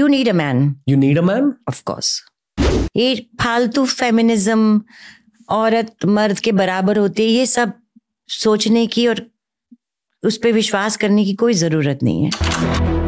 You need a man you need a man of course ये फालतू feminism औरत मर्द के बराबर होती है ये सब सोचने की और उस पर विश्वास करने की कोई ज़रूरत नहीं है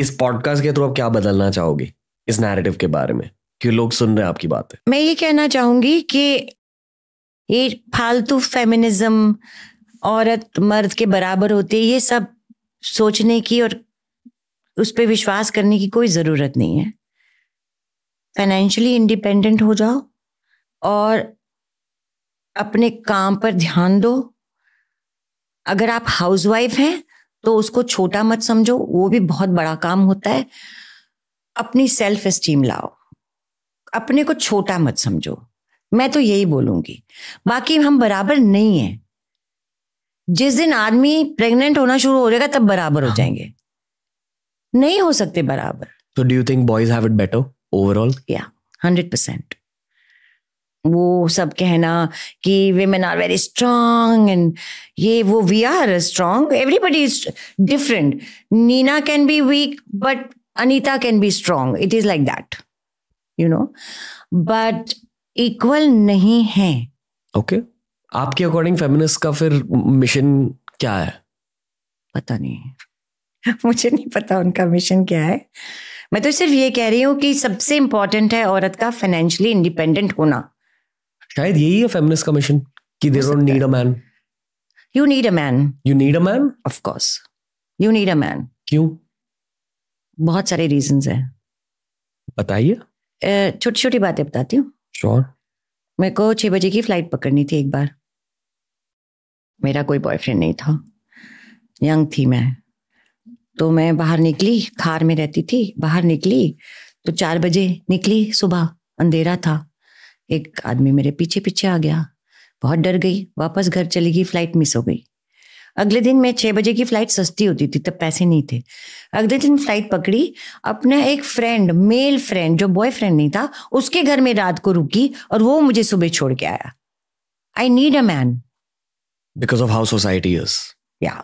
इस पॉडकास्ट के थ्रू आप क्या बदलना चाहोगे इस नैरेटिव के बारे में कि लोग सुन रहे हैं आपकी बात मैं ये कहना चाहूंगी कि ये फालतू फेमिनिज्म औरत मर्द के बराबर है ये सब सोचने की और उस पर विश्वास करने की कोई ज़रूरत नहीं है फाइनेंशियली इंडिपेंडेंट हो जाओ और अपने काम पर ध्यान दो अगर आप हाउसवाइफ हैं तो उसको छोटा मत समझो वो भी बहुत बड़ा काम होता है अपनी सेल्फ स्टीम लाओ अपने को छोटा मत समझो मैं तो यही बोलूंगी बाकी हम बराबर नहीं है जिस दिन आदमी प्रेग्नेंट होना शुरू हो जाएगा तब बराबर हो हाँ। जाएंगे नहीं हो सकते बराबर तो do you think boys have it better overall या हंड्रेड परसेंट वो सब कहना कि women are very strong and ये वो we are strong everybody is different Nina can be weak but Anita can be strong it is like that you know but equal नहीं है okay okay. आपके अकॉर्डिंग फेमिनिस्ट का फिर मिशन क्या है पता नहीं मुझे नहीं पता उनका मिशन क्या है मैं तो सिर्फ ये कह रही हूँ कि सबसे इंपॉर्टेंट है औरत का फाइनेंशियली इंडिपेंडेंट होना शायद यही है फेमिनिस्ट का मिशन कि they don't need a man you need a man you need a man of course you need a man क्यों बहुत सारे रीजंस हैं बताइए छोटी छोटी बातें बताती हूँ श्योर मेरे को छः बजे की फ्लाइट पकड़नी थी एक बार मेरा कोई बॉयफ्रेंड नहीं था यंग थी मैं तो मैं बाहर निकली खार में रहती थी बाहर निकली तो चार बजे निकली सुबह अंधेरा था एक आदमी मेरे पीछे पीछे आ गया बहुत डर गई वापस घर चली गई फ्लाइट मिस हो गई अगले दिन मैं छः बजे की फ़्लाइट सस्ती होती थी तब पैसे नहीं थे अगले दिन फ़्लाइट पकड़ी अपना एक फ्रेंड मेल फ्रेंड जो बॉय फ्रेंड नहीं था उसके घर में रात को रुकी और वो मुझे सुबह छोड़ के आया I need a man because of how society या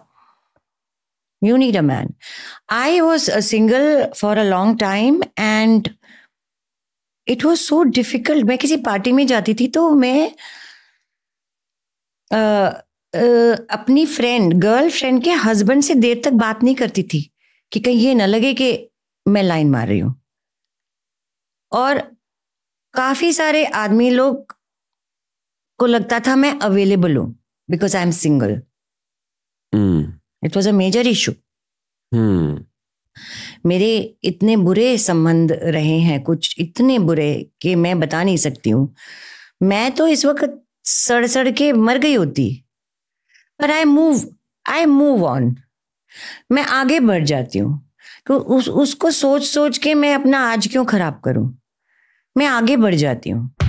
you need a man I was single for a long time and it was so difficult मैं किसी पार्टी में जाती थी तो मैं आ, आ, अपनी फ्रेंड गर्ल फ्रेंड के हस्बैंड से देर तक बात नहीं करती थी कि कहीं ये ना लगे कि मैं लाइन मार रही हूं और काफ़ी सारे आदमी लोग को लगता था मैं अवेलेबल हूं because I am single it was a major issue मेरे इतने बुरे संबंध रहे हैं कुछ इतने बुरे कि मैं बता नहीं सकती हूँ मैं तो इस वक्त सड़ सड़ के मर गई होती पर I move I move on मैं आगे बढ़ जाती हूँ तो उस उसको सोच सोच के मैं अपना आज क्यों खराब करूँ मैं आगे बढ़ जाती हूँ